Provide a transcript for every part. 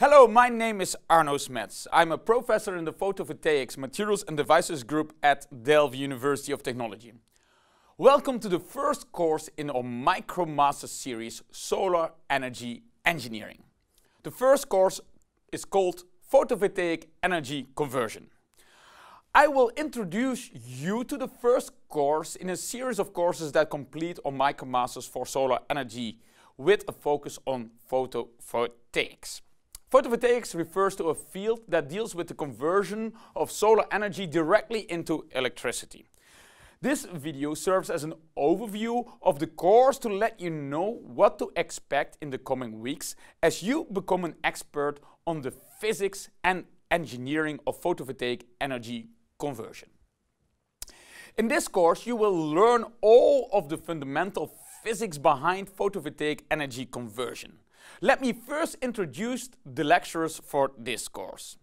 Hello, my name is Arno Smets. I'm a professor in the Photovoltaics Materials and Devices Group at Delft University of Technology. Welcome to the first course in our MicroMaster series Solar Energy Engineering. The first course is called Photovoltaic Energy Conversion. I will introduce you to the first course in a series of courses that complete our MicroMasters for Solar Energy with a focus on photovoltaics. Photovoltaics refers to a field that deals with the conversion of solar energy directly into electricity. This video serves as an overview of the course to let you know what to expect in the coming weeks as you become an expert on the physics and engineering of photovoltaic energy conversion. In this course, you will learn all of the fundamental physics behind photovoltaic energy conversion. Let me first introduce the lecturers for this course.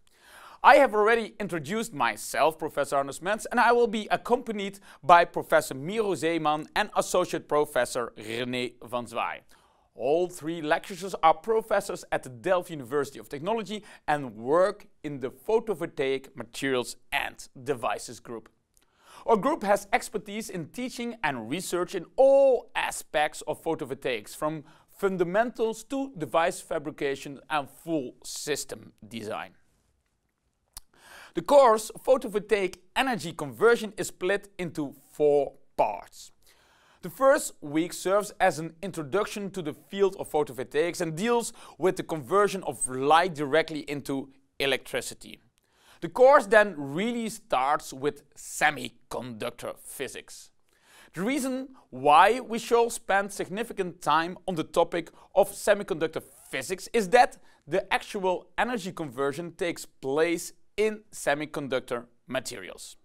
I have already introduced myself, Professor Arnus Mens, and I will be accompanied by Professor Miro Zeeman and Associate Professor René van Zwaai. All three lecturers are professors at the Delft University of Technology and work in the Photovoltaic Materials and Devices Group. Our group has expertise in teaching and research in all aspects of photovoltaics, from fundamentals to device fabrication and full system design. The course photovoltaic energy conversion is split into four parts. The first week serves as an introduction to the field of photovoltaics and deals with the conversion of light directly into electricity. The course then really starts with semiconductor physics. The reason why we shall spend significant time on the topic of semiconductor physics is that the actual energy conversion takes place in semiconductor materials.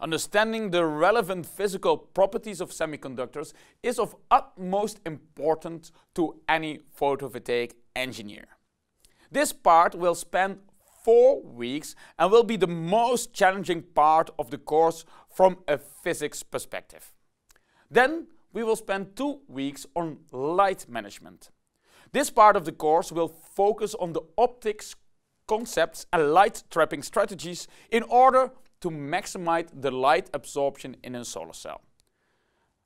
Understanding the relevant physical properties of semiconductors is of utmost importance to any photovoltaic engineer. This part will span four weeks and will be the most challenging part of the course from a physics perspective. Then we will spend two weeks on light management. This part of the course will focus on the optics, concepts and light trapping strategies in order to maximize the light absorption in a solar cell.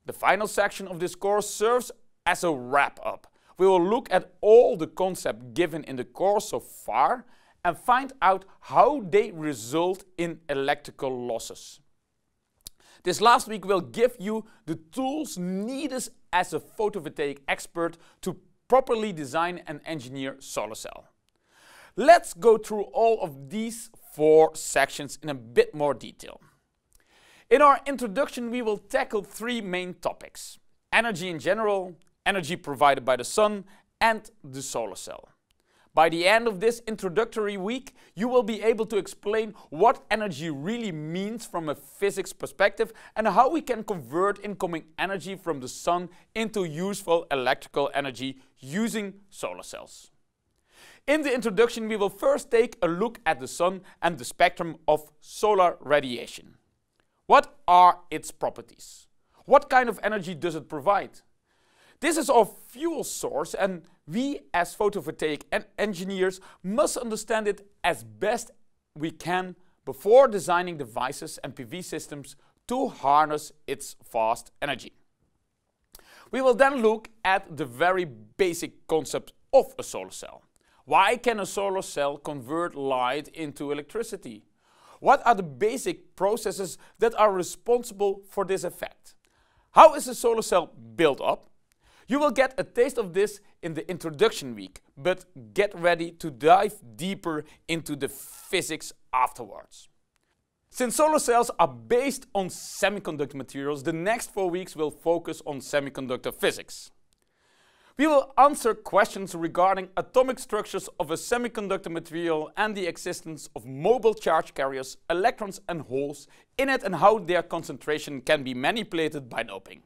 The final section of this course serves as a wrap-up. We will look at all the concepts given in the course so far and find out how they result in electrical losses. This last week will give you the tools needed as a photovoltaic expert to properly design and engineer solar cell. Let's go through all of these four sections in a bit more detail. In our introduction, we will tackle three main topics. Energy in general, energy provided by the sun, and the solar cell. By the end of this introductory week, you will be able to explain what energy really means from a physics perspective and how we can convert incoming energy from the sun into useful electrical energy using solar cells. In the introduction, we will first take a look at the sun and the spectrum of solar radiation. What are its properties? What kind of energy does it provide? This is our fuel source and we as photovoltaic en engineers must understand it as best we can before designing devices and PV systems to harness its fast energy. We will then look at the very basic concept of a solar cell. Why can a solar cell convert light into electricity? What are the basic processes that are responsible for this effect? How is a solar cell built up? You will get a taste of this in the introduction week, but get ready to dive deeper into the physics afterwards. Since solar cells are based on semiconductor materials, the next four weeks will focus on semiconductor physics. We will answer questions regarding atomic structures of a semiconductor material and the existence of mobile charge carriers, electrons and holes in it and how their concentration can be manipulated by doping.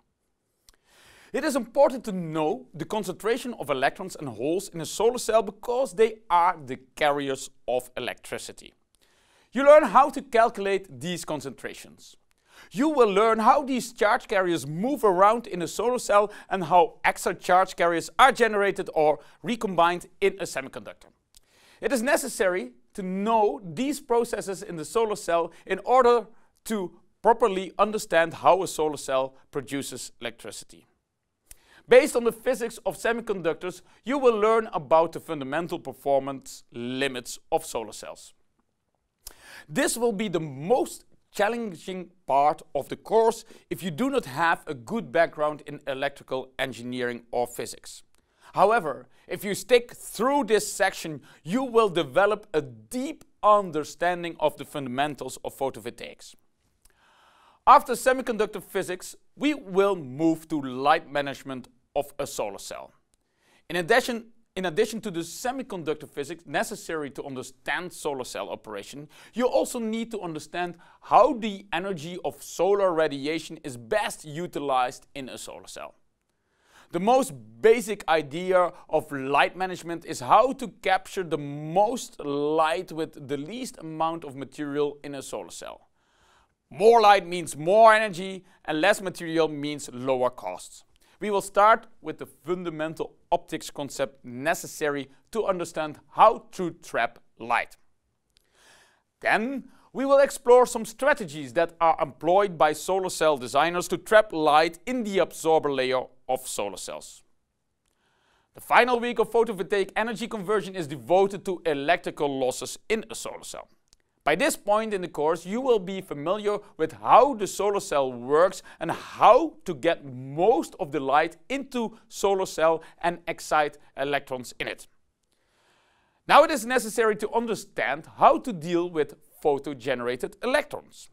It is important to know the concentration of electrons and holes in a solar cell because they are the carriers of electricity. You learn how to calculate these concentrations. You will learn how these charge carriers move around in a solar cell and how extra charge carriers are generated or recombined in a semiconductor. It is necessary to know these processes in the solar cell in order to properly understand how a solar cell produces electricity. Based on the physics of semiconductors, you will learn about the fundamental performance limits of solar cells. This will be the most challenging part of the course if you do not have a good background in electrical engineering or physics. However, if you stick through this section, you will develop a deep understanding of the fundamentals of photovoltaics. After semiconductor physics, we will move to light management of a solar cell. In addition, in addition to the semiconductor physics necessary to understand solar cell operation, you also need to understand how the energy of solar radiation is best utilized in a solar cell. The most basic idea of light management is how to capture the most light with the least amount of material in a solar cell. More light means more energy and less material means lower costs. We will start with the fundamental optics concept necessary to understand how to trap light. Then we will explore some strategies that are employed by solar cell designers to trap light in the absorber layer of solar cells. The final week of photovoltaic energy conversion is devoted to electrical losses in a solar cell. By this point in the course, you will be familiar with how the solar cell works and how to get most of the light into solar cell and excite electrons in it. Now it is necessary to understand how to deal with photo-generated electrons.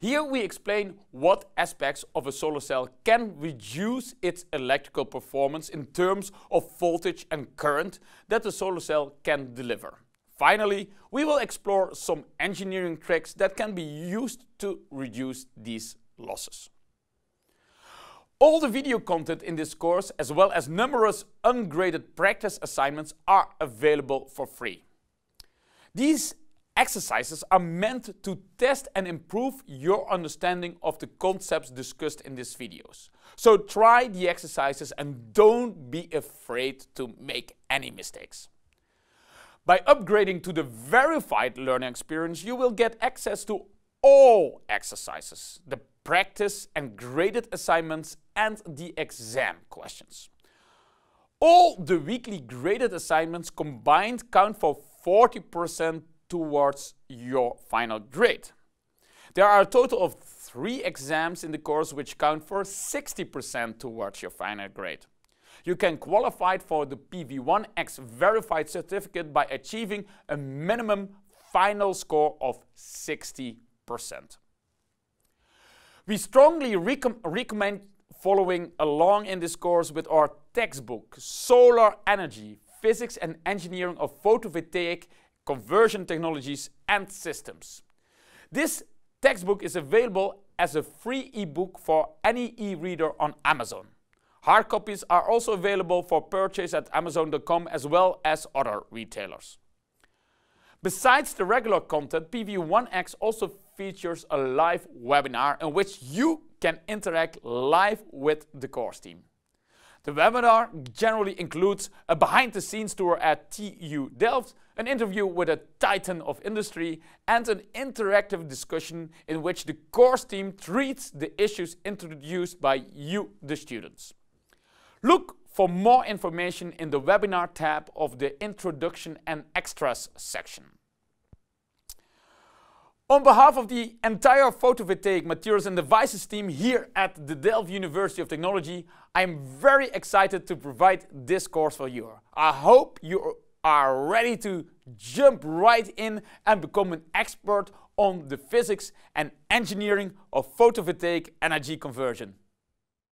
Here we explain what aspects of a solar cell can reduce its electrical performance in terms of voltage and current that the solar cell can deliver. Finally, we will explore some engineering tricks that can be used to reduce these losses. All the video content in this course, as well as numerous ungraded practice assignments, are available for free. These exercises are meant to test and improve your understanding of the concepts discussed in these videos. So try the exercises and don't be afraid to make any mistakes. By upgrading to the verified learning experience, you will get access to all exercises, the practice and graded assignments and the exam questions. All the weekly graded assignments combined count for 40% towards your final grade. There are a total of three exams in the course which count for 60% towards your final grade. You can qualify for the PV1X verified certificate by achieving a minimum final score of 60%. We strongly recommend following along in this course with our textbook, Solar Energy, Physics and Engineering of Photovoltaic Conversion Technologies and Systems. This textbook is available as a free ebook for any e-reader on Amazon. Hard copies are also available for purchase at Amazon.com as well as other retailers. Besides the regular content, PV1X also features a live webinar in which you can interact live with the course team. The webinar generally includes a behind-the-scenes tour at TU Delft, an interview with a titan of industry, and an interactive discussion in which the course team treats the issues introduced by you, the students. Look for more information in the webinar tab of the Introduction and Extras section. On behalf of the entire photovoltaic materials and devices team here at the Delft University of Technology, I am very excited to provide this course for you. I hope you are ready to jump right in and become an expert on the physics and engineering of photovoltaic energy conversion.